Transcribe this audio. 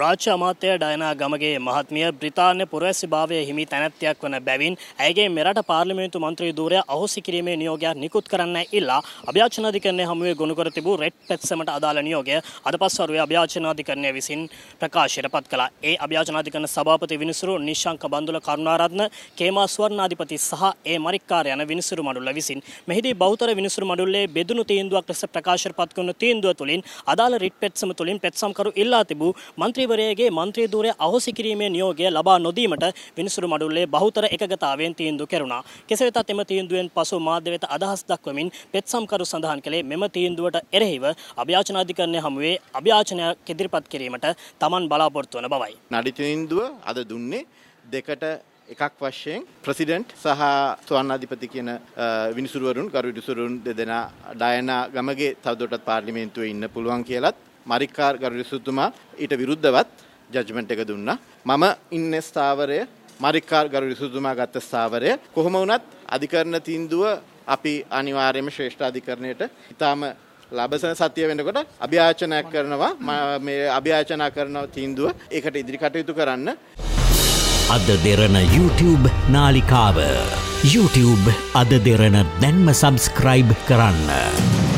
රාජ්‍ය අමාත්‍ය ඩයනා ගමගේ මහත්මිය බ්‍රතාන්‍ය පුරවැසිභාවය හිමි තැනැත්තියක් වන බැවින් ඇගේ මෙරට පාර්ලිමේන්තු මන්ත්‍රී දූරය අහෝසි කිරීමේ නියෝගයක් නිකුත් කරන්න ඉල්ලා අභ්‍යාචනාධිකරණය හමුවේ ගොුණුකර තිබූ රෙට් පැත්සමට අදාළ නියෝගය අද පස්වරුවේ අභ්‍යාචනාධිකරණය විසින් ප්‍රකාශයට පත් කළා ඒ අභ්‍යාචනාධිකරණ සභාපති විනිසුරු නිශංක බඳුල කරුණාරත්න කේමා ස්වර්ණාධිපති සහ ඒ මරික්කාර යන විනිසුරු මඩුල්ල විසින් මෙහිදී බෞතර විනිසුරු මඩුල්ලේ බෙදුණු තීන්දුවක් ලෙස ප්‍රකාශයට පත්වන තීන්දුව තුළින් අදාළ රිට් පෙත්සම තුළින් පෙත්සම්කරු ඉල්ලා තිබූ මන්ත්‍රී මන්ත්‍රීවරයගේ මන්ත්‍රී ධූරය අහෝසි කිරීමේ නියෝගය ලබා නොදීමට විනිසුරු මඩුල්ලේ බහුතර එකගතාවෙන් තීන්දුව කෙරුණා. කෙසේ වෙතත් එම තීන්දුවෙන් පසු මාධ්‍ය වෙත අදහස් දක්වමින් පෙත්සම්කරු සඳහන් කළේ මෙම තීන්දුවට එරෙහිව අභ්‍යාචන අධිකරණය හමුවේ අභ්‍යාචනයක් ඉදිරිපත් කිරීමට Taman බලාපොරොත්තු වන බවයි. නඩි තීන්දුව අද දුන්නේ දෙකට එකක් වශයෙන් ප්‍රසිඩන්ට් සහ ස්වර්ණාධිපති කියන විනිසුරුවරුන් කරු විනිසුරුවරුන් දෙදෙනා ඩයනා ගමගේ තවදුරටත් පාර්ලිමේන්තුවේ ඉන්න පුළුවන් කියලත් මරිකාර් ගරුරිසුතුමා ඊට විරුද්ධවත් ජජ්මට් එක දුන්නා. මම ඉන්න ස්ථාවරය මරිකාර් ගරුරිසුතුමා ගත්ත ස්ථාවරය කොහොම වුණත් අධිකරණ තින්දුව අපි අනිවාර්යම ශ්‍රේෂ්ඨ අධිකරණයට ඉතාම ලබසන සතිය වෙනකොට අභ්‍යාචනයක් කරනවා මේ අභ්‍යාචනා කරනව තීන්දුව ඒකට ඉදිරි කටයුතු කරන්න. අද දෙරන YouTube නාලිකාව YouTube අද දෙරන දැන්ම සබස්ක්‍රයිබ් කරන්න.